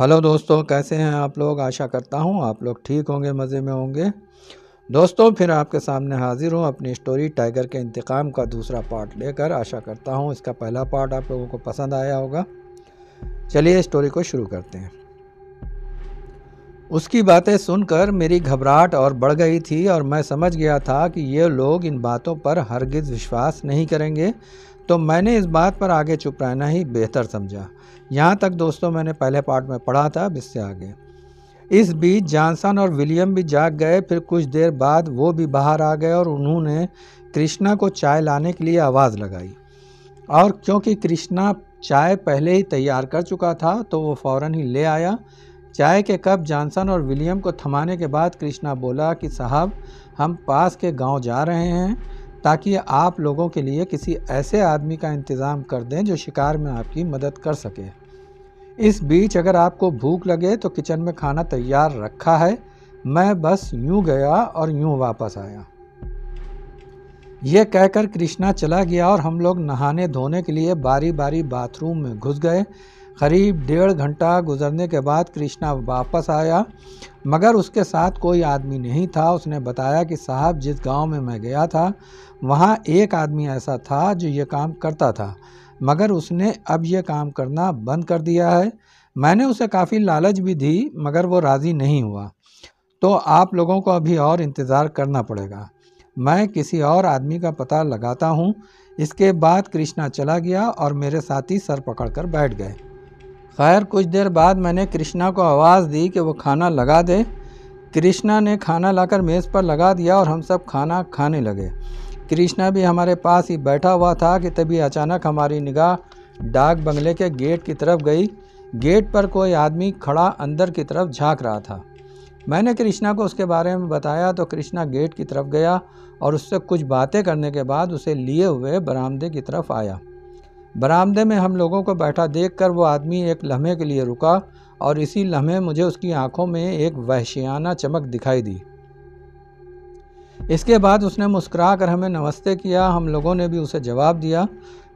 hello दोस्तों कैसे हैं आप लोग आशा करता हूं आप लोग ठीक होंगे मज़े में होंगे दोस्तों फिर आपके सामने हाज़िर हूं अपनी स्टोरी टाइगर के इंतकाम का दूसरा पार्ट लेकर आशा करता हूं इसका पहला पार्ट आप लोगों को पसंद आया होगा चलिए स्टोरी को शुरू करते हैं उसकी बातें सुनकर मेरी घबराहट और बढ़ गई थी और मैं समझ गया था कि ये लोग इन बातों पर हरगिज़ विश्वास नहीं करेंगे तो मैंने इस बात पर आगे चुप रहना ही बेहतर समझा यहाँ तक दोस्तों मैंने पहले पार्ट में पढ़ा था अब इससे आगे इस बीच जॉनसन और विलियम भी जाग गए फिर कुछ देर बाद वो भी बाहर आ गए और उन्होंने कृष्णा को चाय लाने के लिए आवाज़ लगाई और क्योंकि कृष्णा चाय पहले ही तैयार कर चुका था तो वो फ़ौर ही ले आया चाय के कप जॉनसन और विलियम को थमाने के बाद कृष्णा बोला कि साहब हम पास के गांव जा रहे हैं ताकि आप लोगों के लिए किसी ऐसे आदमी का इंतज़ाम कर दें जो शिकार में आपकी मदद कर सके इस बीच अगर आपको भूख लगे तो किचन में खाना तैयार रखा है मैं बस यूं गया और यूं वापस आया यह कहकर कृष्णा चला गया और हम लोग नहाने धोने के लिए बारी बारी बाथरूम में घुस गए करीब डेढ़ घंटा गुजरने के बाद कृष्णा वापस आया मगर उसके साथ कोई आदमी नहीं था उसने बताया कि साहब जिस गांव में मैं गया था वहाँ एक आदमी ऐसा था जो ये काम करता था मगर उसने अब यह काम करना बंद कर दिया है मैंने उसे काफ़ी लालच भी दी मगर वो राज़ी नहीं हुआ तो आप लोगों को अभी और इंतज़ार करना पड़ेगा मैं किसी और आदमी का पता लगाता हूँ इसके बाद कृष्णा चला गया और मेरे साथी सर पकड़कर बैठ गए खैर कुछ देर बाद मैंने कृष्णा को आवाज़ दी कि वो खाना लगा दे कृष्णा ने खाना लाकर मेज़ पर लगा दिया और हम सब खाना खाने लगे कृष्णा भी हमारे पास ही बैठा हुआ था कि तभी अचानक हमारी निगाह डाक बंगले के गेट की तरफ गई गेट पर कोई आदमी खड़ा अंदर की तरफ झांक रहा था मैंने कृष्णा को उसके बारे में बताया तो कृष्णा गेट की तरफ गया और उससे कुछ बातें करने के बाद उसे लिए हुए बरामदे की तरफ आया बरामदे में हम लोगों को बैठा देख वो आदमी एक लम्हे के लिए रुका और इसी लम्हे मुझे उसकी आंखों में एक वहशियाना चमक दिखाई दी इसके बाद उसने मुस्करा कर हमें नमस्ते किया हम लोगों ने भी उसे जवाब दिया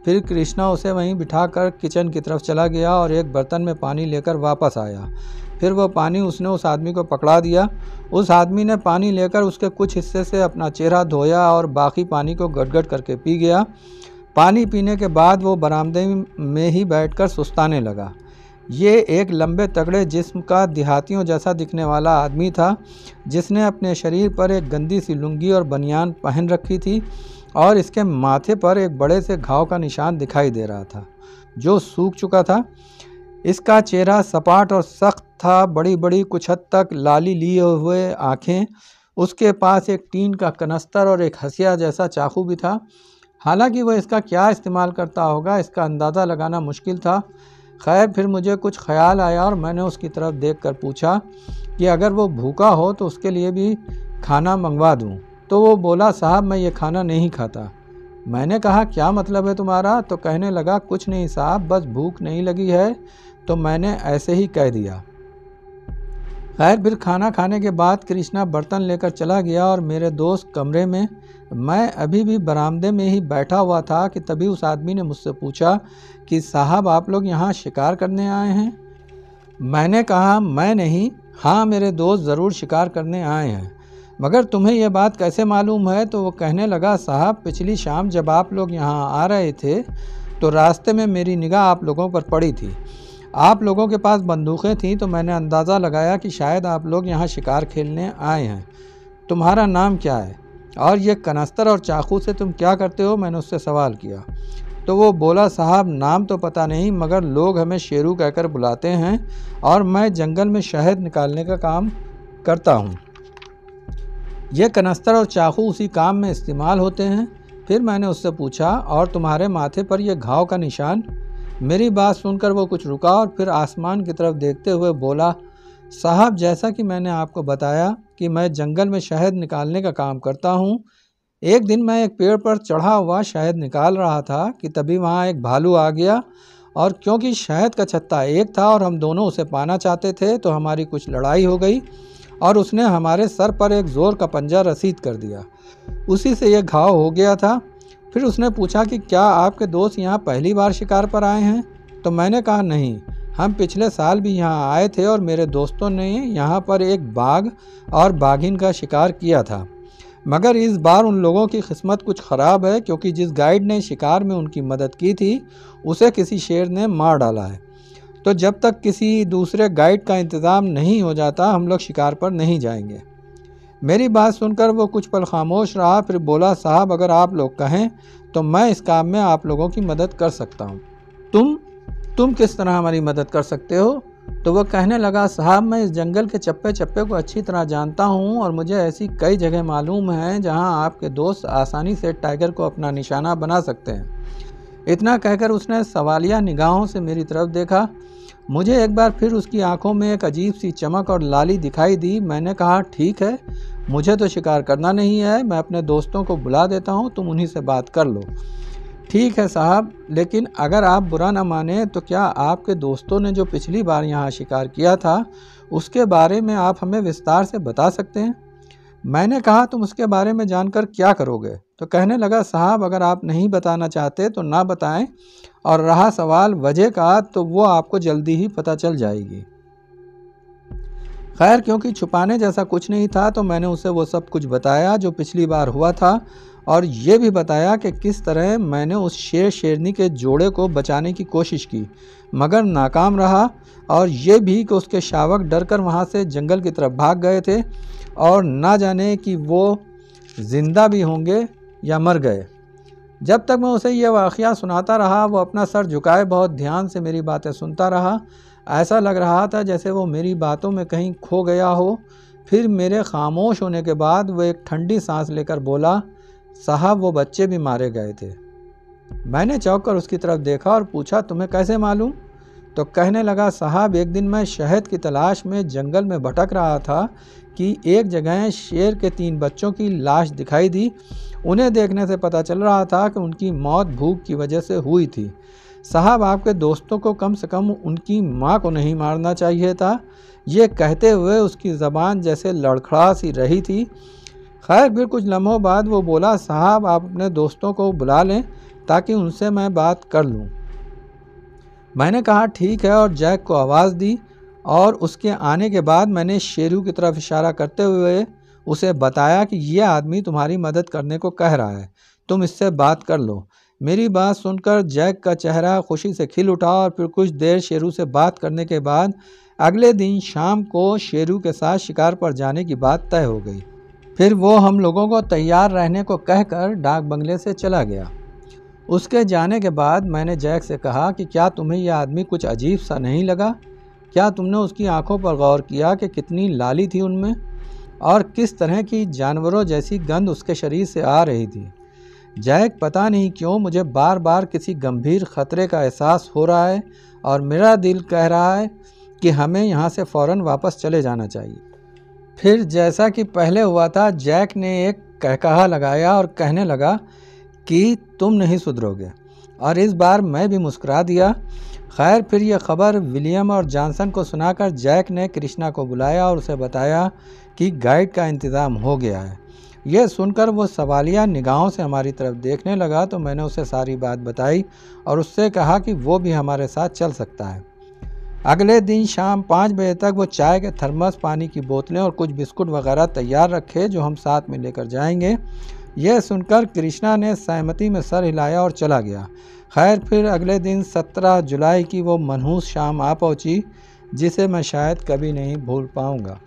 फिर कृष्णा उसे वहीं बिठाकर किचन की तरफ चला गया और एक बर्तन में पानी लेकर वापस आया फिर वह पानी उसने उस आदमी को पकड़ा दिया उस आदमी ने पानी लेकर उसके कुछ हिस्से से अपना चेहरा धोया और बाकी पानी को गटगट करके पी गया पानी पीने के बाद वो बरामदे में ही बैठकर सुस्ताने लगा ये एक लंबे तगड़े जिस्म का देहातियों जैसा दिखने वाला आदमी था जिसने अपने शरीर पर एक गंदी सी लुंगी और बनियान पहन रखी थी और इसके माथे पर एक बड़े से घाव का निशान दिखाई दे रहा था जो सूख चुका था इसका चेहरा सपाट और सख्त था बड़ी बड़ी कुछ हद तक लाली लिए हुए आँखें उसके पास एक टीन का कनस्तर और एक हसिया जैसा चाकू भी था हालांकि वह इसका क्या इस्तेमाल करता होगा इसका अंदाज़ा लगाना मुश्किल था खैर फिर मुझे कुछ ख्याल आया और मैंने उसकी तरफ देख कर पूछा कि अगर वो भूखा हो तो उसके लिए भी खाना मंगवा दूँ तो वो बोला साहब मैं ये खाना नहीं खाता मैंने कहा क्या मतलब है तुम्हारा तो कहने लगा कुछ नहीं साहब बस भूख नहीं लगी है तो मैंने ऐसे ही कह दिया खैर फिर खाना खाने के बाद कृष्णा बर्तन लेकर चला गया और मेरे दोस्त कमरे में मैं अभी भी बरामदे में ही बैठा हुआ था कि तभी उस आदमी ने मुझसे पूछा कि साहब आप लोग यहाँ शिकार करने आए हैं मैंने कहा मैं नहीं हाँ मेरे दोस्त ज़रूर शिकार करने आए हैं मगर तुम्हें यह बात कैसे मालूम है तो वो कहने लगा साहब पिछली शाम जब आप लोग यहाँ आ रहे थे तो रास्ते में मेरी निगाह आप लोगों पर पड़ी थी आप लोगों के पास बंदूकें थीं तो मैंने अंदाज़ा लगाया कि शायद आप लोग यहाँ शिकार खेलने आए हैं तुम्हारा नाम क्या है और ये कनस्तर और चाकू से तुम क्या करते हो मैंने उससे सवाल किया तो वो बोला साहब नाम तो पता नहीं मगर लोग हमें शेरू कहकर बुलाते हैं और मैं जंगल में शहद निकालने का काम करता हूँ यह कनस्तर और चाकू उसी काम में इस्तेमाल होते हैं फिर मैंने उससे पूछा और तुम्हारे माथे पर यह घाव का निशान मेरी बात सुनकर वो कुछ रुका और फिर आसमान की तरफ देखते हुए बोला साहब जैसा कि मैंने आपको बताया कि मैं जंगल में शहद निकालने का काम करता हूँ एक दिन मैं एक पेड़ पर चढ़ा हुआ शहद निकाल रहा था कि तभी वहाँ एक भालू आ गया और क्योंकि शहद का छत्ता एक था और हम दोनों उसे पाना चाहते थे तो हमारी कुछ लड़ाई हो गई और उसने हमारे सर पर एक ज़ोर का पंजा रसीद कर दिया उसी से यह घाव हो गया था फिर उसने पूछा कि क्या आपके दोस्त यहाँ पहली बार शिकार पर आए हैं तो मैंने कहा नहीं हम पिछले साल भी यहाँ आए थे और मेरे दोस्तों ने यहाँ पर एक बाघ और बाघिन का शिकार किया था मगर इस बार उन लोगों की किस्मत कुछ ख़राब है क्योंकि जिस गाइड ने शिकार में उनकी मदद की थी उसे किसी शेर ने मार डाला है तो जब तक किसी दूसरे गाइड का इंतज़ाम नहीं हो जाता हम लोग शिकार पर नहीं जाएंगे मेरी बात सुनकर वो कुछ पल खामोश रहा फिर बोला साहब अगर आप लोग कहें तो मैं इस काम में आप लोगों की मदद कर सकता हूँ तुम तुम किस तरह हमारी मदद कर सकते हो तो वह कहने लगा साहब मैं इस जंगल के चप्पे चप्पे को अच्छी तरह जानता हूँ और मुझे ऐसी कई जगह मालूम हैं जहाँ आपके दोस्त आसानी से टाइगर को अपना निशाना बना सकते हैं इतना कहकर उसने सवालिया निगाहों से मेरी तरफ देखा मुझे एक बार फिर उसकी आंखों में एक अजीब सी चमक और लाली दिखाई दी मैंने कहा ठीक है मुझे तो शिकार करना नहीं है मैं अपने दोस्तों को बुला देता हूँ तुम उन्हीं से बात कर लो ठीक है साहब लेकिन अगर आप बुरा ना माने तो क्या आपके दोस्तों ने जो पिछली बार यहाँ शिकार किया था उसके बारे में आप हमें विस्तार से बता सकते हैं मैंने कहा तुम उसके बारे में जानकर क्या करोगे तो कहने लगा साहब अगर आप नहीं बताना चाहते तो ना बताएं और रहा सवाल वजह का तो वो आपको जल्दी ही पता चल जाएगी खैर क्योंकि छुपाने जैसा कुछ नहीं था तो मैंने उसे वो सब कुछ बताया जो पिछली बार हुआ था और ये भी बताया कि किस तरह मैंने उस शेर शेरनी के जोड़े को बचाने की कोशिश की मगर नाकाम रहा और ये भी कि उसके शावक डर कर वहाँ से जंगल की तरफ भाग गए थे और ना जाने कि वो ज़िंदा भी होंगे या मर गए जब तक मैं उसे यह वाक़ सुनाता रहा वो अपना सर झुकाए बहुत ध्यान से मेरी बातें सुनता रहा ऐसा लग रहा था जैसे वो मेरी बातों में कहीं खो गया हो फिर मेरे खामोश होने के बाद वो एक ठंडी सांस लेकर बोला साहब वो बच्चे भी मारे गए थे मैंने चौंक कर उसकी तरफ़ देखा और पूछा तुम्हें कैसे मालूम तो कहने लगा साहब एक दिन मैं शहद की तलाश में जंगल में भटक रहा था कि एक जगह शेर के तीन बच्चों की लाश दिखाई दी उन्हें देखने से पता चल रहा था कि उनकी मौत भूख की वजह से हुई थी साहब आपके दोस्तों को कम से कम उनकी माँ को नहीं मारना चाहिए था ये कहते हुए उसकी ज़बान जैसे लड़खड़ा सी रही थी खैर फिर कुछ लम्हों बाद वो बोला साहब आप अपने दोस्तों को बुला लें ताकि उनसे मैं बात कर लूँ मैंने कहा ठीक है और जैक को आवाज़ दी और उसके आने के बाद मैंने शेरू की तरफ इशारा करते हुए उसे बताया कि यह आदमी तुम्हारी मदद करने को कह रहा है तुम इससे बात कर लो मेरी बात सुनकर जैक का चेहरा खुशी से खिल उठा और फिर कुछ देर शेरू से बात करने के बाद अगले दिन शाम को शेरू के साथ शिकार पर जाने की बात तय हो गई फिर वो हम लोगों को तैयार रहने को कहकर डाक बंगले से चला गया उसके जाने के बाद मैंने जैक से कहा कि क्या तुम्हें यह आदमी कुछ अजीब सा नहीं लगा क्या तुमने उसकी आंखों पर गौर किया कि कितनी लाली थी उनमें और किस तरह की जानवरों जैसी गंध उसके शरीर से आ रही थी जैक पता नहीं क्यों मुझे बार बार किसी गंभीर ख़तरे का एहसास हो रहा है और मेरा दिल कह रहा है कि हमें यहाँ से फ़ौर वापस चले जाना चाहिए फिर जैसा कि पहले हुआ था जैक ने एक कहकहा लगाया और कहने लगा कि तुम नहीं सुधरोगे और इस बार मैं भी मुस्कुरा दिया खैर फिर यह खबर विलियम और जॉनसन को सुनाकर जैक ने कृष्णा को बुलाया और उसे बताया कि गाइड का इंतज़ाम हो गया है यह सुनकर वो सवालिया निगाहों से हमारी तरफ देखने लगा तो मैंने उसे सारी बात बताई और उससे कहा कि वो भी हमारे साथ चल सकता है अगले दिन शाम पाँच बजे तक वो चाय के थर्मस पानी की बोतलें और कुछ बिस्कुट वगैरह तैयार रखे जो हम साथ में लेकर जाएंगे यह सुनकर कृष्णा ने सहमति में सर हिलाया और चला गया खैर फिर अगले दिन 17 जुलाई की वो मनहूस शाम आ पहुंची जिसे मैं शायद कभी नहीं भूल पाऊंगा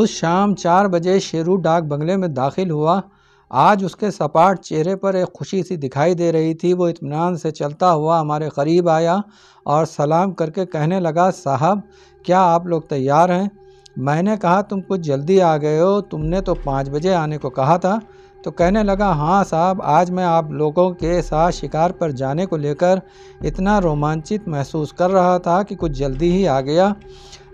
उस शाम चार बजे शेरू डाक बंगले में दाखिल हुआ आज उसके सपाट चेहरे पर एक खुशी सी दिखाई दे रही थी वो इतमान से चलता हुआ हमारे करीब आया और सलाम करके कहने लगा साहब क्या आप लोग तैयार हैं मैंने कहा तुम कुछ जल्दी आ गए हो तुमने तो पाँच बजे आने को कहा था तो कहने लगा हाँ साहब आज मैं आप लोगों के साथ शिकार पर जाने को लेकर इतना रोमांचित महसूस कर रहा था कि कुछ जल्दी ही आ गया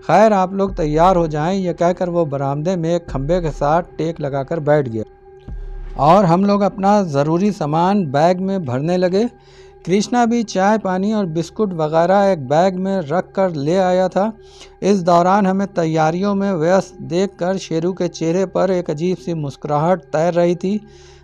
खैर आप लोग तैयार हो जाएं यह कहकर वो बरामदे में एक खम्भे के साथ टेक लगाकर बैठ गया और हम लोग अपना ज़रूरी सामान बैग में भरने लगे कृष्णा भी चाय पानी और बिस्कुट वगैरह एक बैग में रख कर ले आया था इस दौरान हमें तैयारियों में व्यस्त देखकर शेरू के चेहरे पर एक अजीब सी मुस्कुराहट तैर रही थी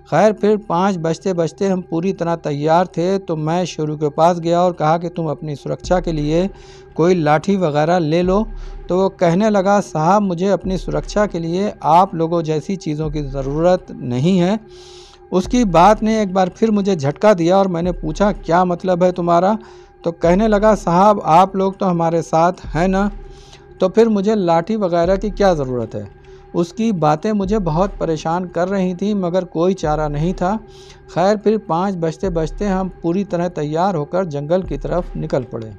खैर फिर पाँच बजते बजते हम पूरी तरह तैयार थे तो मैं शेरू के पास गया और कहा कि तुम अपनी सुरक्षा के लिए कोई लाठी वगैरह ले लो तो वो कहने लगा साहब मुझे अपनी सुरक्षा के लिए आप लोगों जैसी चीज़ों की ज़रूरत नहीं है उसकी बात ने एक बार फिर मुझे झटका दिया और मैंने पूछा क्या मतलब है तुम्हारा तो कहने लगा साहब आप लोग तो हमारे साथ हैं ना तो फिर मुझे लाठी वगैरह की क्या ज़रूरत है उसकी बातें मुझे बहुत परेशान कर रही थी मगर कोई चारा नहीं था खैर फिर पाँच बजते बजते हम पूरी तरह तैयार होकर जंगल की तरफ निकल पड़े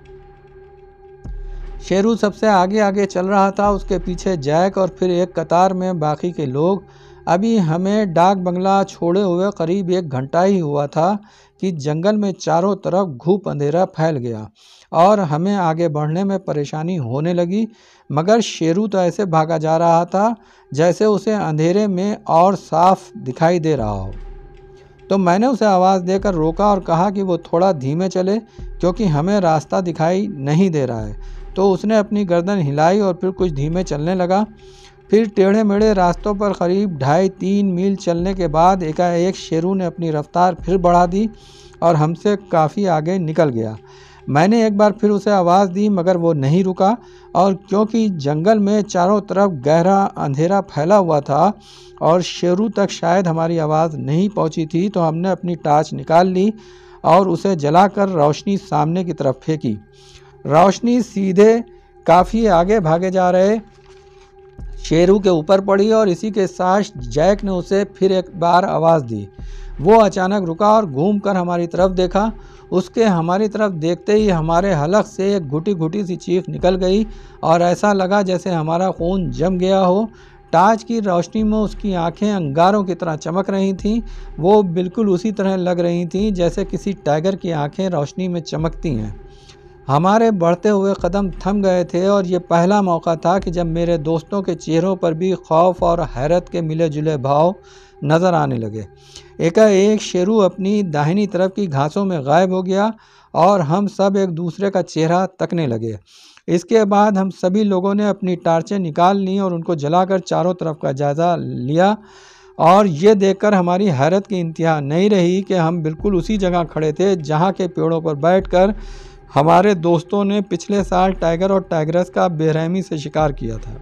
शेरू सबसे आगे आगे चल रहा था उसके पीछे जैक और फिर एक कतार में बाकी के लोग अभी हमें डाक बंगला छोड़े हुए करीब एक घंटा ही हुआ था कि जंगल में चारों तरफ घूप अंधेरा फैल गया और हमें आगे बढ़ने में परेशानी होने लगी मगर शेरू तो ऐसे भागा जा रहा था जैसे उसे अंधेरे में और साफ दिखाई दे रहा हो तो मैंने उसे आवाज़ देकर रोका और कहा कि वो थोड़ा धीमे चले क्योंकि हमें रास्ता दिखाई नहीं दे रहा है तो उसने अपनी गर्दन हिलाई और फिर कुछ धीमे चलने लगा फिर टेढ़े मेढ़े रास्तों पर करीब ढाई तीन मील चलने के बाद एकाएक शेरू ने अपनी रफ़्तार फिर बढ़ा दी और हमसे काफ़ी आगे निकल गया मैंने एक बार फिर उसे आवाज़ दी मगर वो नहीं रुका और क्योंकि जंगल में चारों तरफ गहरा अंधेरा फैला हुआ था और शेरू तक शायद हमारी आवाज़ नहीं पहुंची थी तो हमने अपनी टार्च निकाल ली और उसे जलाकर रोशनी सामने की तरफ फेंकी रोशनी सीधे काफ़ी आगे भागे जा रहे शेरू के ऊपर पड़ी और इसी के साथ जैक ने उसे फिर एक बार आवाज़ दी वो अचानक रुका और कर हमारी तरफ देखा उसके हमारी तरफ देखते ही हमारे हलक से एक घुटी घुटी सी चीख निकल गई और ऐसा लगा जैसे हमारा खून जम गया हो टाज की रोशनी में उसकी आंखें अंगारों की तरह चमक रही थीं वो बिल्कुल उसी तरह लग रही थीं जैसे किसी टाइगर की आंखें रोशनी में चमकती हैं हमारे बढ़ते हुए कदम थम गए थे और ये पहला मौका था कि जब मेरे दोस्तों के चेहरों पर भी खौफ और हैरत के मिले जुले भाव नज़र आने लगे एकाएक शेरू अपनी दाहिनी तरफ की घासों में गायब हो गया और हम सब एक दूसरे का चेहरा तकने लगे इसके बाद हम सभी लोगों ने अपनी टार्चें निकाल लीं और उनको जलाकर चारों तरफ का जायज़ा लिया और ये देखकर हमारी हैरत की इंतहा नहीं रही कि हम बिल्कुल उसी जगह खड़े थे जहाँ के पेड़ों पर बैठकर हमारे दोस्तों ने पिछले साल टाइगर और टाइगरस का बेरहमी से शिकार किया था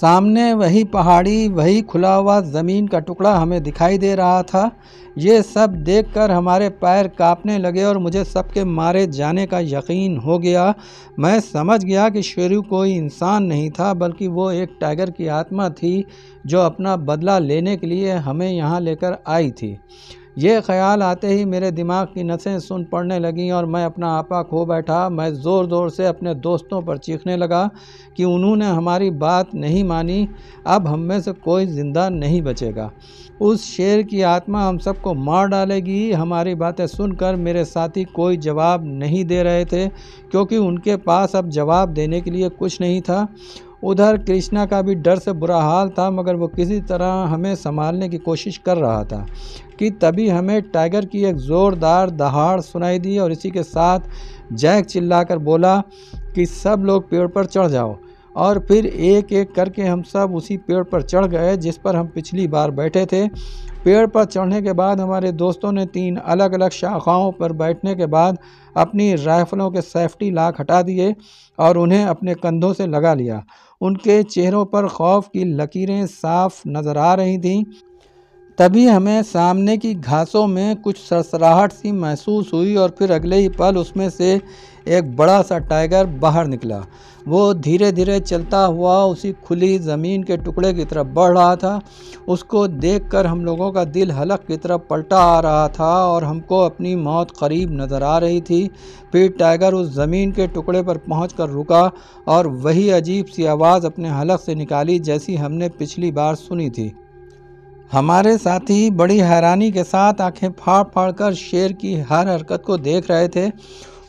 सामने वही पहाड़ी वही खुला हुआ ज़मीन का टुकड़ा हमें दिखाई दे रहा था ये सब देखकर हमारे पैर कांपने लगे और मुझे सबके मारे जाने का यकीन हो गया मैं समझ गया कि शेरू कोई इंसान नहीं था बल्कि वो एक टाइगर की आत्मा थी जो अपना बदला लेने के लिए हमें यहाँ लेकर आई थी ये ख्याल आते ही मेरे दिमाग की नसें सुन पड़ने लगीं और मैं अपना आपा खो बैठा मैं ज़ोर ज़ोर से अपने दोस्तों पर चीखने लगा कि उन्होंने हमारी बात नहीं मानी अब हम में से कोई ज़िंदा नहीं बचेगा उस शेर की आत्मा हम सबको मार डालेगी हमारी बातें सुनकर मेरे साथी कोई जवाब नहीं दे रहे थे क्योंकि उनके पास अब जवाब देने के लिए कुछ नहीं था उधर कृष्णा का भी डर से बुरा हाल था मगर वो किसी तरह हमें संभालने की कोशिश कर रहा था कि तभी हमें टाइगर की एक ज़ोरदार दहाड़ सुनाई दी और इसी के साथ जैक चिल्लाकर बोला कि सब लोग पेड़ पर चढ़ जाओ और फिर एक एक करके हम सब उसी पेड़ पर चढ़ गए जिस पर हम पिछली बार बैठे थे पेड़ पर चढ़ने के बाद हमारे दोस्तों ने तीन अलग अलग शाखाओं पर बैठने के बाद अपनी राइफलों के सेफ्टी लाख हटा दिए और उन्हें अपने कंधों से लगा लिया उनके चेहरों पर खौफ की लकीरें साफ नज़र आ रही थीं तभी हमें सामने की घासों में कुछ सरसराहट सी महसूस हुई और फिर अगले ही पल उसमें से एक बड़ा सा टाइगर बाहर निकला वो धीरे धीरे चलता हुआ उसी खुली ज़मीन के टुकड़े की तरफ बढ़ रहा था उसको देखकर हम लोगों का दिल हलक की तरफ पलटा आ रहा था और हमको अपनी मौत करीब नज़र आ रही थी फिर टाइगर उस ज़मीन के टुकड़े पर पहुँच कर रुका और वही अजीब सी आवाज़ अपने हलक से निकाली जैसी हमने पिछली बार सुनी थी हमारे साथी बड़ी हैरानी के साथ आंखें फाड़ फाड़ कर शेर की हर हरकत को देख रहे थे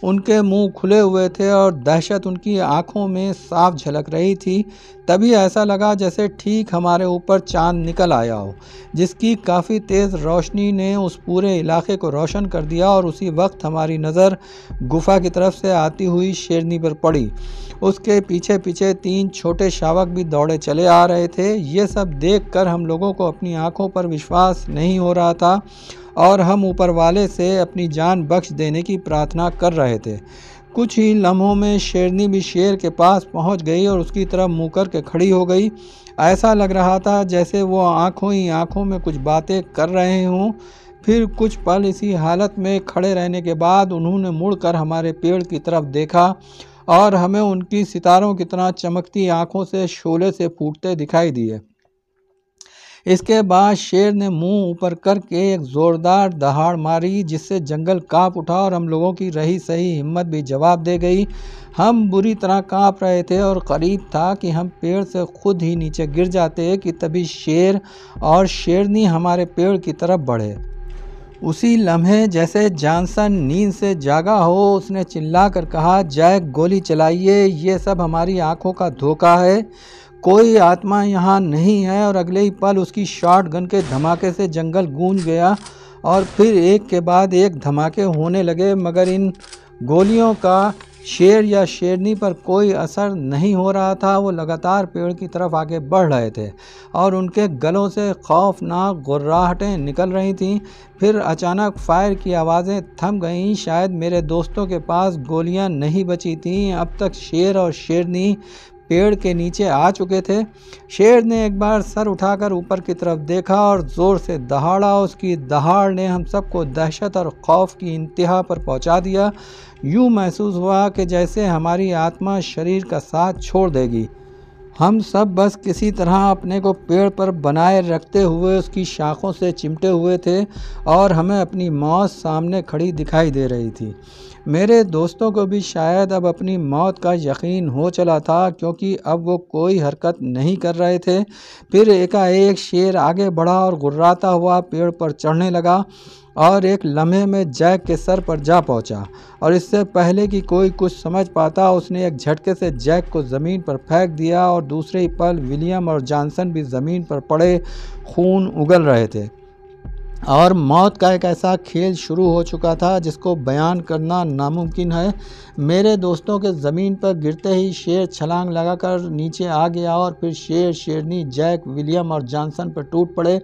उनके मुंह खुले हुए थे और दहशत उनकी आंखों में साफ झलक रही थी तभी ऐसा लगा जैसे ठीक हमारे ऊपर चांद निकल आया हो जिसकी काफ़ी तेज़ रोशनी ने उस पूरे इलाके को रोशन कर दिया और उसी वक्त हमारी नज़र गुफा की तरफ से आती हुई शेरनी पर पड़ी उसके पीछे पीछे तीन छोटे शावक भी दौड़े चले आ रहे थे ये सब देख कर हम लोगों को अपनी आँखों पर विश्वास नहीं हो रहा था और हम ऊपर वाले से अपनी जान बख्श देने की प्रार्थना कर रहे थे कुछ ही लम्हों में शेरनी भी शेर के पास पहुंच गई और उसकी तरफ मुँह करके खड़ी हो गई ऐसा लग रहा था जैसे वो आँखों ही आँखों में कुछ बातें कर रहे हों फिर कुछ पल इसी हालत में खड़े रहने के बाद उन्होंने मुड़कर हमारे पेड़ की तरफ देखा और हमें उनकी सितारों की तरह चमकती आँखों से शोले से फूटते दिखाई दिए इसके बाद शेर ने मुंह ऊपर करके एक ज़ोरदार दहाड़ मारी जिससे जंगल कांप उठा और हम लोगों की रही सही हिम्मत भी जवाब दे गई हम बुरी तरह कांप रहे थे और करीब था कि हम पेड़ से खुद ही नीचे गिर जाते कि तभी शेर और शेरनी हमारे पेड़ की तरफ बढ़े उसी लम्हे जैसे जानसन नींद से जागा हो उसने चिल्ला कर कहा जय गोली चलाइए ये सब हमारी आंखों का धोखा है कोई आत्मा यहाँ नहीं है और अगले ही पल उसकी शॉट गन के धमाके से जंगल गूंज गया और फिर एक के बाद एक धमाके होने लगे मगर इन गोलियों का शेर या शेरनी पर कोई असर नहीं हो रहा था वो लगातार पेड़ की तरफ आगे बढ़ रहे थे और उनके गलों से खौफनाक गुर्राहटें निकल रही थीं फिर अचानक फायर की आवाज़ें थम गईं शायद मेरे दोस्तों के पास गोलियां नहीं बची थीं अब तक शेर और शेरनी पेड़ के नीचे आ चुके थे शेर ने एक बार सर उठाकर ऊपर की तरफ देखा और ज़ोर से दहाड़ा उसकी दहाड़ ने हम सबको दहशत और खौफ की इंतहा पर पहुंचा दिया यूँ महसूस हुआ कि जैसे हमारी आत्मा शरीर का साथ छोड़ देगी हम सब बस किसी तरह अपने को पेड़ पर बनाए रखते हुए उसकी शाखों से चिमटे हुए थे और हमें अपनी मौत सामने खड़ी दिखाई दे रही थी मेरे दोस्तों को भी शायद अब अपनी मौत का यकीन हो चला था क्योंकि अब वो कोई हरकत नहीं कर रहे थे फिर एकाएक शेर आगे बढ़ा और गुर्राता हुआ पेड़ पर चढ़ने लगा और एक लम्हे में जैक के सर पर जा पहुंचा और इससे पहले कि कोई कुछ समझ पाता उसने एक झटके से जैक को ज़मीन पर फेंक दिया और दूसरे ही पल विलियम और जॉनसन भी ज़मीन पर पड़े खून उगल रहे थे और मौत का एक ऐसा खेल शुरू हो चुका था जिसको बयान करना नामुमकिन है मेरे दोस्तों के ज़मीन पर गिरते ही शेर छलांग लगाकर नीचे आ गया और फिर शेर शेरनी जैक विलियम और जॉनसन पर टूट पड़े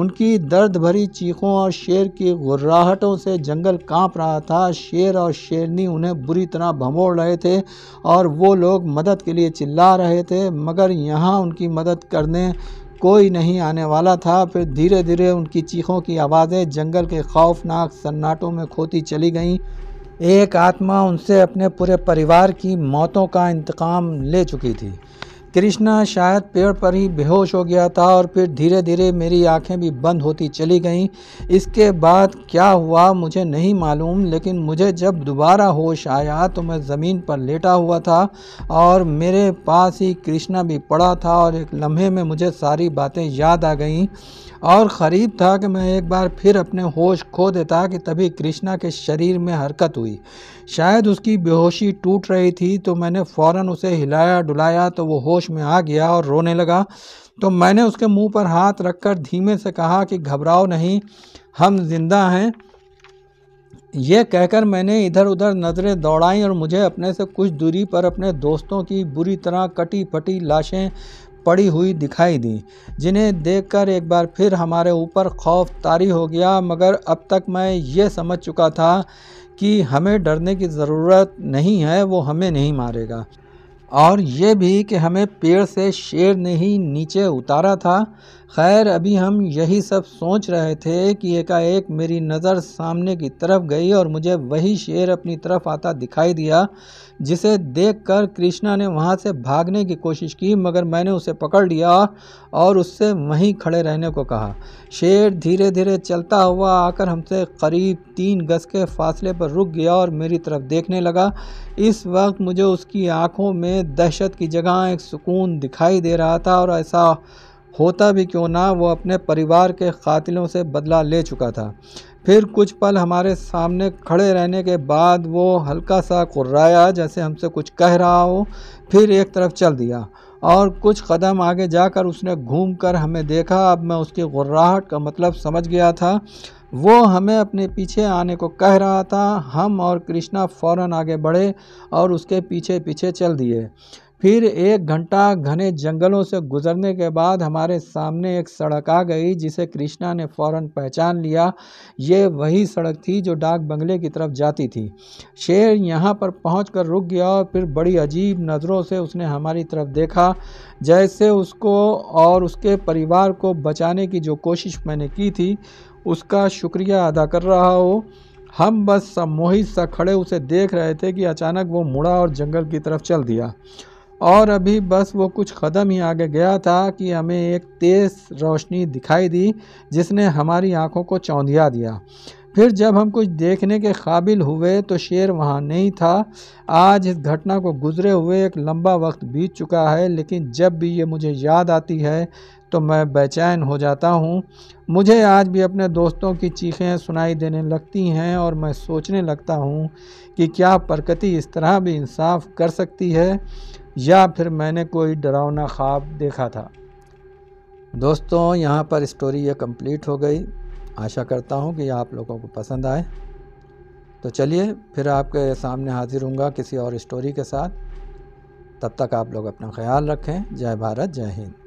उनकी दर्द भरी चीखों और शेर की गुर्राहटों से जंगल कांप रहा था शेर और शेरनी उन्हें बुरी तरह भमोड़ रहे थे और वो लोग मदद के लिए चिल्ला रहे थे मगर यहाँ उनकी मदद करने कोई नहीं आने वाला था फिर धीरे धीरे उनकी चीखों की आवाज़ें जंगल के खौफनाक सन्नाटों में खोती चली गईं एक आत्मा उनसे अपने पूरे परिवार की मौतों का इंतकाम ले चुकी थी कृष्णा शायद पेड़ पर ही बेहोश हो गया था और फिर धीरे धीरे मेरी आंखें भी बंद होती चली गईं इसके बाद क्या हुआ मुझे नहीं मालूम लेकिन मुझे जब दोबारा होश आया तो मैं ज़मीन पर लेटा हुआ था और मेरे पास ही कृष्णा भी पड़ा था और एक लम्हे में मुझे सारी बातें याद आ गईं और ख़रीब था कि मैं एक बार फिर अपने होश खो देता कि तभी कृष्णा के शरीर में हरकत हुई शायद उसकी बेहोशी टूट रही थी तो मैंने फ़ौरन उसे हिलाया डुलाया तो वो होश में आ गया और रोने लगा तो मैंने उसके मुंह पर हाथ रखकर धीमे से कहा कि घबराओ नहीं हम जिंदा हैं यह कहकर मैंने इधर उधर नज़रें दौड़ाई और मुझे अपने से कुछ दूरी पर अपने दोस्तों की बुरी तरह कटी फटी लाशें पड़ी हुई दिखाई दी जिन्हें देखकर एक बार फिर हमारे ऊपर खौफ तारी हो गया मगर अब तक मैं ये समझ चुका था कि हमें डरने की ज़रूरत नहीं है वो हमें नहीं मारेगा और ये भी कि हमें पेड़ से शेर ने ही नीचे उतारा था खैर अभी हम यही सब सोच रहे थे कि एकाएक मेरी नज़र सामने की तरफ गई और मुझे वही शेर अपनी तरफ आता दिखाई दिया जिसे देखकर कृष्णा ने वहाँ से भागने की कोशिश की मगर मैंने उसे पकड़ लिया और उससे वहीं खड़े रहने को कहा शेर धीरे धीरे चलता हुआ आकर हमसे करीब तीन गज के फासले पर रुक गया और मेरी तरफ देखने लगा इस वक्त मुझे उसकी आँखों में दहशत की जगह एक सुकून दिखाई दे रहा था और ऐसा होता भी क्यों ना वो अपने परिवार के कातिलों से बदला ले चुका था फिर कुछ पल हमारे सामने खड़े रहने के बाद वो हल्का सा कुर्राया जैसे हमसे कुछ कह रहा हो फिर एक तरफ चल दिया और कुछ कदम आगे जाकर उसने घूमकर हमें देखा अब मैं उसकी गुर्राहट का मतलब समझ गया था वो हमें अपने पीछे आने को कह रहा था हम और कृष्णा फौरन आगे बढ़े और उसके पीछे पीछे चल दिए फिर एक घंटा घने जंगलों से गुजरने के बाद हमारे सामने एक सड़क आ गई जिसे कृष्णा ने फौरन पहचान लिया ये वही सड़क थी जो डाक बंगले की तरफ जाती थी शेर यहाँ पर पहुँच कर रुक गया और फिर बड़ी अजीब नज़रों से उसने हमारी तरफ देखा जैसे उसको और उसके परिवार को बचाने की जो कोशिश मैंने की थी उसका शुक्रिया अदा कर रहा हो हम बस सम्मोहित सा खड़े उसे देख रहे थे कि अचानक वो मुड़ा और जंगल की तरफ चल दिया और अभी बस वो कुछ कदम ही आगे गया था कि हमें एक तेज़ रोशनी दिखाई दी जिसने हमारी आंखों को चौंधिया दिया फिर जब हम कुछ देखने के काबिल हुए तो शेर वहाँ नहीं था आज इस घटना को गुजरे हुए एक लंबा वक्त बीत चुका है लेकिन जब भी ये मुझे याद आती है तो मैं बेचैन हो जाता हूँ मुझे आज भी अपने दोस्तों की चीखें सुनाई देने लगती हैं और मैं सोचने लगता हूँ कि क्या प्रकृति इस तरह भी इंसाफ कर सकती है या फिर मैंने कोई डरावना ख्वाब देखा था दोस्तों यहाँ पर स्टोरी ये कंप्लीट हो गई आशा करता हूँ कि आप लोगों को पसंद आए तो चलिए फिर आपके सामने हाजिर हूँगा किसी और स्टोरी के साथ तब तक आप लोग अपना ख्याल रखें जय भारत जय हिंद